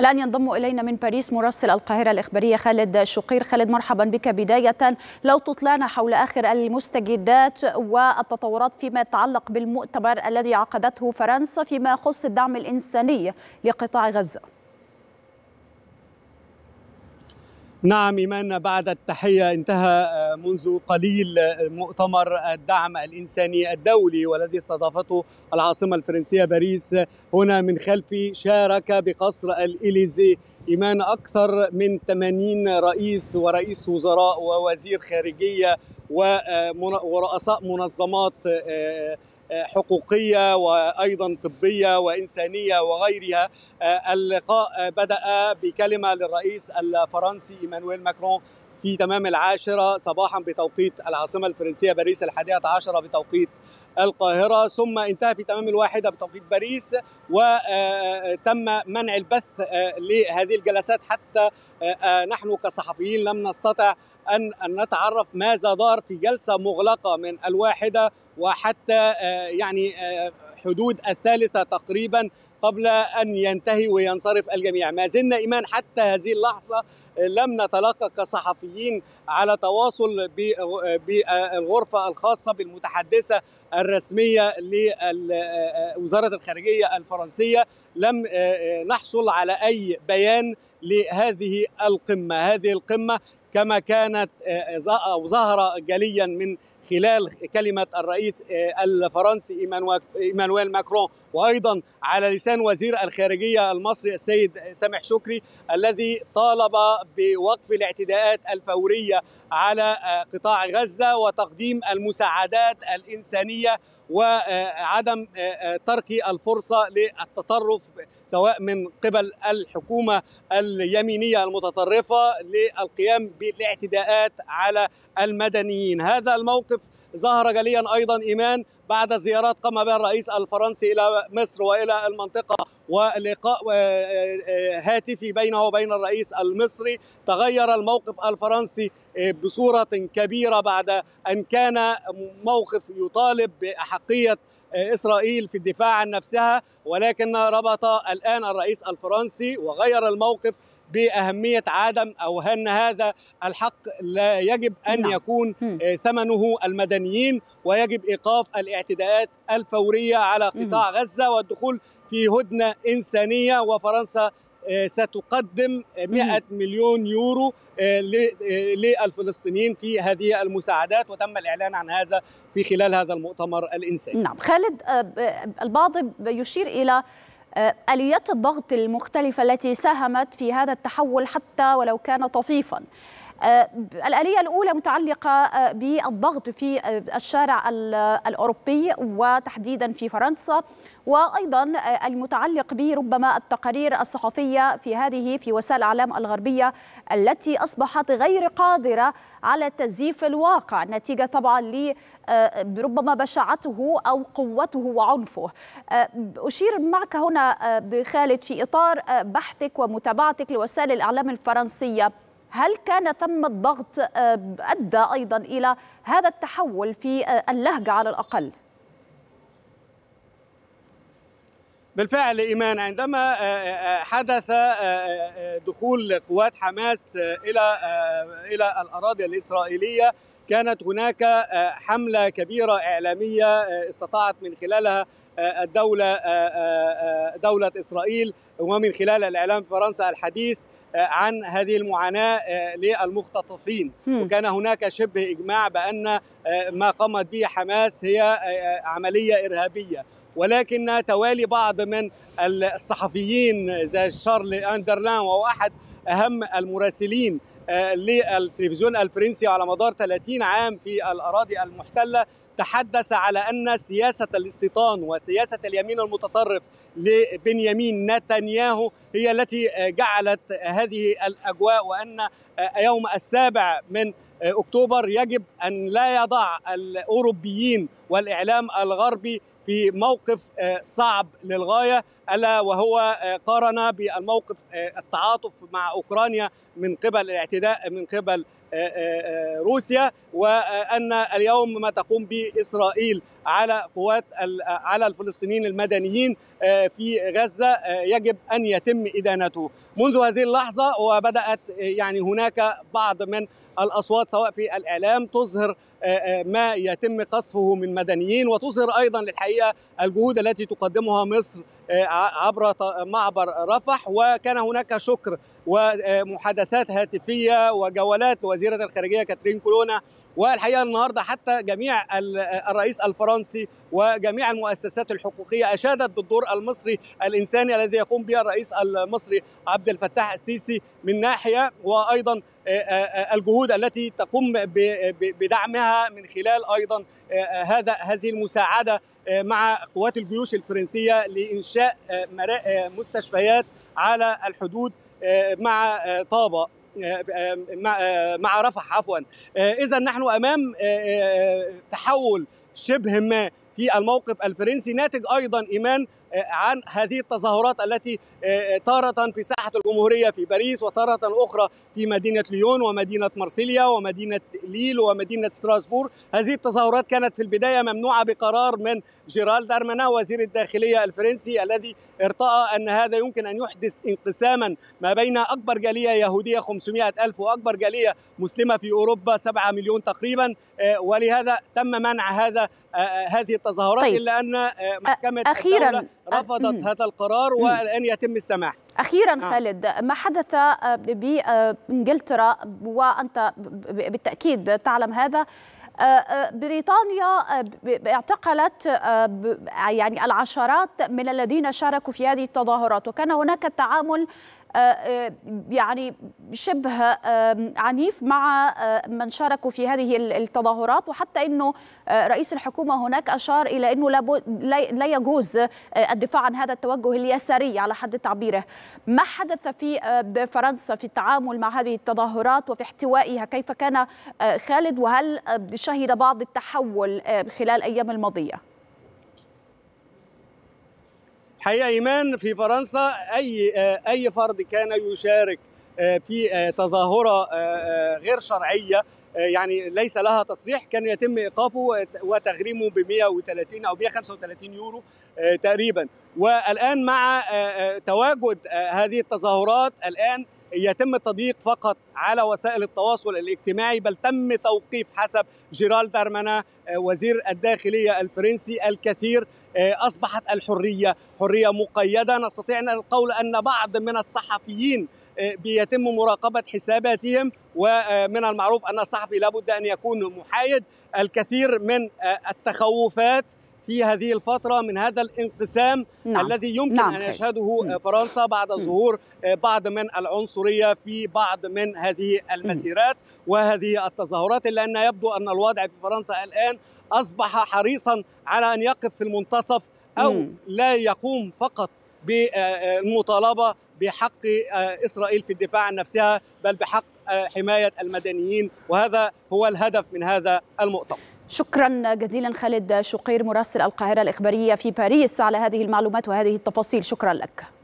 الآن ينضم إلينا من باريس مراسل القاهرة الإخبارية خالد شقير خالد مرحبا بك بداية لو تطلعنا حول آخر المستجدات والتطورات فيما يتعلق بالمؤتمر الذي عقدته فرنسا فيما يخص الدعم الإنساني لقطاع غزة نعم إيمان بعد التحية انتهى آه، منذ قليل آه، مؤتمر الدعم الإنساني الدولي والذي استضافته العاصمة الفرنسية باريس هنا من خلفي شارك بقصر الإليزي إيمان أكثر من 80 رئيس ورئيس وزراء ووزير خارجية آه، ورؤساء منظمات حقوقيه وايضا طبيه وانسانيه وغيرها آه، اللقاء بدا بكلمه للرئيس الفرنسي ايمانويل ماكرون في تمام العاشرة صباحا بتوقيت العاصمة الفرنسية باريس الحادية عشرة بتوقيت القاهرة ثم انتهى في تمام الواحدة بتوقيت باريس وتم آه، آه، منع البث لهذه الجلسات حتى نحن كصحفيين لم نستطع أن نتعرف ماذا دار في جلسة مغلقة من الواحدة وحتى آه، يعني آه، حدود الثالثة تقريبا قبل أن ينتهي وينصرف الجميع ما زلنا إيمان حتى هذه اللحظة آه، لم نتلقى كصحفيين على تواصل بالغرفة الخاصة بالمتحدثة الرسمية لوزارة الخارجية الفرنسية لم نحصل على أي بيان لهذه القمة هذه القمة كما كانت أو ظهر جليا من خلال كلمة الرئيس آه، الفرنسي إيمانويل ماكرون وأيضا على لسان وزير الخارجية المصري السيد سامح شكري الذي طالب بوقف الاعتداءات الفورية على آه، قطاع غزة وتقديم المساعدات الإنسانية وعدم آه، ترك الفرصه للتطرف سواء من قبل الحكومه اليمينيه المتطرفه للقيام بالاعتداءات على المدنيين، هذا الموقف ظهر جليا أيضا إيمان بعد زيارات قام بها الرئيس الفرنسي إلى مصر وإلى المنطقة ولقاء آه، آه، آه، هاتفي بينه وبين الرئيس المصري تغير الموقف الفرنسي بصورة كبيرة بعد أن كان موقف يطالب بأحقية إسرائيل في الدفاع عن نفسها ولكن ربط الآن الرئيس الفرنسي وغير الموقف باهميه عدم او ان هذا الحق لا يجب ان نعم. يكون آه، ثمنه المدنيين ويجب ايقاف الاعتداءات الفوريه على قطاع غزه والدخول في هدنه انسانيه وفرنسا آه، ستقدم 100 آه، مليون يورو للفلسطينيين في هذه المساعدات وتم الإعلان عن هذا في خلال هذا المؤتمر الإنساني نعم خالد البعض يشير إلى آه، اليات الضغط المختلفه التي ساهمت في هذا التحول حتى ولو كان طفيفا آه، الآلية الأولى متعلقة آه، بالضغط في الشارع الأوروبي وتحديدا في فرنسا وأيضا آه، المتعلق به ربما التقارير الصحفية في هذه في وسائل الإعلام الغربية التي أصبحت غير قادرة على تزييف الواقع نتيجة طبعا ل آه، ربما بشاعته أو قوته وعنفه آه، أشير معك هنا بخالد في إطار بحثك ومتابعتك لوسائل الإعلام الفرنسية هل كان ثم الضغط أدى أيضا إلى هذا التحول في اللهجة على الأقل؟ بالفعل إيمان عندما آه، آه، آه، حدث دخول قوات حماس إلى إلى الأراضي الإسرائيلية كانت هناك حملة كبيرة إعلامية استطاعت من خلالها الدولة دولة إسرائيل ومن خلال الإعلام في فرنسا الحديث عن هذه المعاناة للمختطفين وكان هناك شبه إجماع بأن ما قامت به حماس هي عملية إرهابية ولكن توالي بعض من الصحفيين زي شارل أندرلان وهو أحد أهم المراسلين آه، للتلفزيون الفرنسي على مدار 30 عام في الأراضي المحتلة تحدث على أن سياسة الاستيطان وسياسة اليمين المتطرف لبنيامين نتنياهو هي التي جعلت هذه الأجواء وأن يوم السابع من أكتوبر يجب أن لا يضع الأوروبيين والإعلام الغربي في موقف آه، صعب للغايه الا وهو آه، قارن بالموقف آه، التعاطف مع اوكرانيا من قبل الاعتداء من قبل روسيا وان اليوم ما تقوم به اسرائيل على قوات على الفلسطينيين المدنيين في غزه يجب ان يتم ادانته منذ هذه اللحظه وبدات يعني هناك بعض من الاصوات سواء في الاعلام تظهر ما يتم قصفه من مدنيين وتظهر ايضا للحقيقه الجهود التي تقدمها مصر آه، عبر معبر رفح وكان هناك شكر ومحادثات هاتفيه وجولات لوزيره الخارجيه كاترين كولونا والحقيقه النهارده حتى جميع الرئيس الفرنسي وجميع المؤسسات الحقوقيه اشادت بالدور المصري الانساني الذي يقوم به الرئيس المصري عبد الفتاح السيسي من ناحيه وايضا آه، آه، الجهود التي تقوم بدعمها من خلال ايضا هذا هذه المساعده مع قوات الجيوش الفرنسيه لانشاء انشاء آه، آه، مستشفيات على الحدود آه، مع طابه مع رفح عفوا اذا نحن امام تحول شبه ما في الموقف الفرنسي ناتج ايضا ايمان عن هذه التظاهرات التي تارة آه، آه، في ساحة الجمهورية في باريس وتارة أخرى في مدينة ليون ومدينة مارسيليا ومدينة ليل ومدينة ستراسبور هذه التظاهرات كانت في البداية ممنوعة بقرار من جيرالد دارمانا وزير الداخلية الفرنسي الذي ارتأى أن هذا يمكن أن يحدث انقساما ما بين أكبر جالية يهودية 500 ألف وأكبر جالية مسلمة في أوروبا 7 مليون تقريبا آه، ولهذا تم منع هذا هذه التظاهرات طيب. إلا أن محكمة أخيرا الدولة أمم. رفضت هذا القرار أمم. والان يتم السماح اخيرا نعم. خالد ما حدث بانجلترا وانت بالتاكيد تعلم هذا آه، آه، بريطانيا اعتقلت آه، يعني العشرات من الذين شاركوا في هذه التظاهرات وكان هناك تعامل آه، آه، يعني شبه آه، عنيف مع من شاركوا في هذه التظاهرات وحتى انه رئيس الحكومه هناك اشار الى انه لا يجوز الدفاع عن هذا التوجه اليساري على حد تعبيره ما حدث في فرنسا في التعامل مع هذه التظاهرات وفي احتوائها كيف كان خالد وهل شهد بعض التحول خلال الايام الماضيه حقيقه ايمان في فرنسا اي آه، اي فرد كان يشارك آه، في آه، تظاهره غير شرعيه يعني ليس لها تصريح كان يتم ايقافه وتغريمه ب 130 او 135 يورو تقريبا والان مع تواجد هذه التظاهرات الان يتم التضييق فقط على وسائل التواصل الاجتماعي بل تم توقيف حسب جيرال دارمانا وزير الداخلية الفرنسي الكثير آه، أصبحت الحرية حرية مقيدة نستطيع القول أن بعض من الصحفيين آه، بيتم مراقبة حساباتهم ومن المعروف أن الصحفي لابد أن يكون محايد الكثير من آه، التخوفات في هذه الفترة من هذا الانقسام نعم. الذي يمكن نعم. أن يشهده نعم. فرنسا بعد ظهور آه، بعض من العنصرية في بعض من هذه المسيرات وهذه التظاهرات إلا أن يبدو أن الوضع في فرنسا الآن أصبح حريصا على أن يقف في المنتصف أو مم. لا يقوم فقط بالمطالبة بحق آه، إسرائيل في الدفاع عن نفسها بل بحق حماية المدنيين وهذا هو الهدف من هذا المؤتمر شكرا جزيلا خالد شقير مراسل القاهرة الإخبارية في باريس على هذه المعلومات وهذه التفاصيل شكرا لك